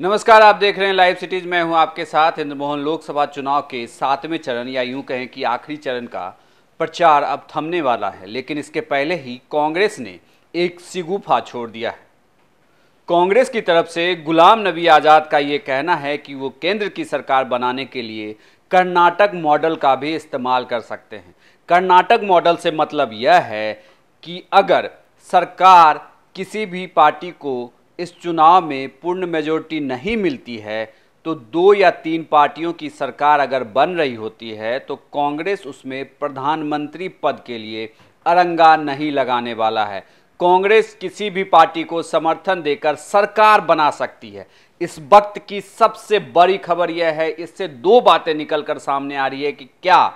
नमस्कार आप देख रहे हैं लाइव सिटीज मैं हूं आपके साथ इंद्रमोहन लोकसभा चुनाव के सातवें चरण या यूं कहें कि आखिरी चरण का प्रचार अब थमने वाला है लेकिन इसके पहले ही कांग्रेस ने एक सिगुफा छोड़ दिया है कांग्रेस की तरफ से गुलाम नबी आज़ाद का ये कहना है कि वो केंद्र की सरकार बनाने के लिए कर्नाटक मॉडल का भी इस्तेमाल कर सकते हैं कर्नाटक मॉडल से मतलब यह है कि अगर सरकार किसी भी पार्टी को इस चुनाव में पूर्ण मेजोरिटी नहीं मिलती है तो दो या तीन पार्टियों की सरकार अगर बन रही होती है तो कांग्रेस उसमें प्रधानमंत्री पद के लिए अरंगा नहीं लगाने वाला है कांग्रेस किसी भी पार्टी को समर्थन देकर सरकार बना सकती है इस वक्त की सबसे बड़ी खबर यह है इससे दो बातें निकलकर सामने आ रही है कि क्या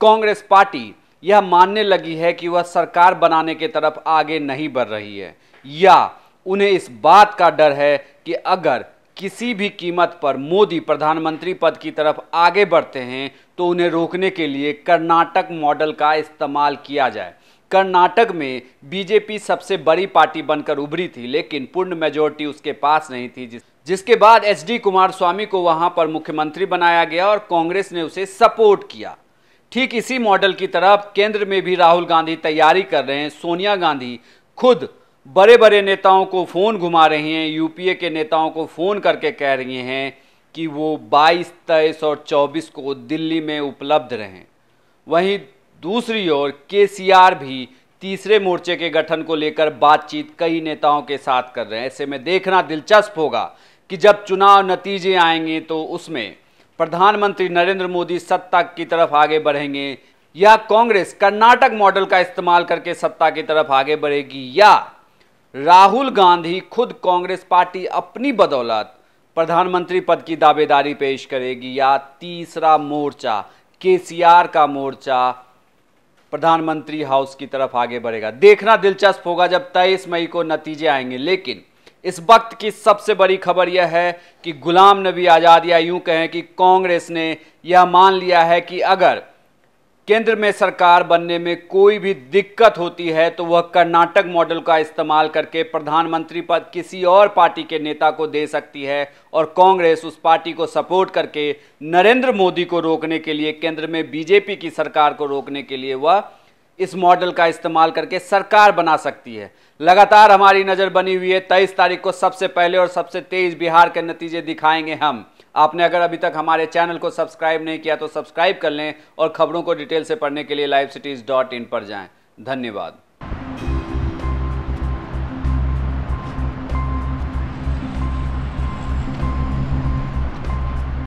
कांग्रेस पार्टी यह मानने लगी है कि वह सरकार बनाने के तरफ आगे नहीं बढ़ रही है या उन्हें इस बात का डर है कि अगर किसी भी कीमत पर मोदी प्रधानमंत्री पद की तरफ आगे बढ़ते हैं तो उन्हें रोकने के लिए कर्नाटक मॉडल का इस्तेमाल किया जाए कर्नाटक में बीजेपी सबसे बड़ी पार्टी बनकर उभरी थी लेकिन पूर्ण मेजोरिटी उसके पास नहीं थी जिस जिसके बाद एच डी कुमार स्वामी को वहां पर मुख्यमंत्री बनाया गया और कांग्रेस ने उसे सपोर्ट किया ठीक इसी मॉडल की तरफ केंद्र में भी राहुल गांधी तैयारी कर रहे हैं सोनिया गांधी खुद बड़े बड़े नेताओं को फ़ोन घुमा रही हैं यूपीए के नेताओं को फ़ोन करके कह रही हैं कि वो 22, तेईस और 24 को दिल्ली में उपलब्ध रहें वहीं दूसरी ओर केसीआर भी तीसरे मोर्चे के गठन को लेकर बातचीत कई नेताओं के साथ कर रहे हैं ऐसे में देखना दिलचस्प होगा कि जब चुनाव नतीजे आएंगे तो उसमें प्रधानमंत्री नरेंद्र मोदी सत्ता की तरफ आगे बढ़ेंगे या कांग्रेस कर्नाटक मॉडल का इस्तेमाल करके सत्ता की तरफ आगे बढ़ेगी या राहुल गांधी खुद कांग्रेस पार्टी अपनी बदौलत प्रधानमंत्री पद की दावेदारी पेश करेगी या तीसरा मोर्चा केसीआर का मोर्चा प्रधानमंत्री हाउस की तरफ आगे बढ़ेगा देखना दिलचस्प होगा जब तेईस मई को नतीजे आएंगे लेकिन इस वक्त की सबसे बड़ी खबर यह है कि गुलाम नबी आज़ाद या यूं कहें कि कांग्रेस ने यह मान लिया है कि अगर केंद्र में सरकार बनने में कोई भी दिक्कत होती है तो वह कर्नाटक मॉडल का इस्तेमाल करके प्रधानमंत्री पद किसी और पार्टी के नेता को दे सकती है और कांग्रेस उस पार्टी को सपोर्ट करके नरेंद्र मोदी को रोकने के लिए केंद्र में बीजेपी की सरकार को रोकने के लिए वह इस मॉडल का इस्तेमाल करके सरकार बना सकती है लगातार हमारी नज़र बनी हुई है तेईस तारीख को सबसे पहले और सबसे तेज बिहार के नतीजे दिखाएंगे हम आपने अगर अभी तक हमारे चैनल को सब्सक्राइब नहीं किया तो सब्सक्राइब कर लें और खबरों को डिटेल से पढ़ने के लिए लाइव सिटीज़ डॉट इन पर जाएँ धन्यवाद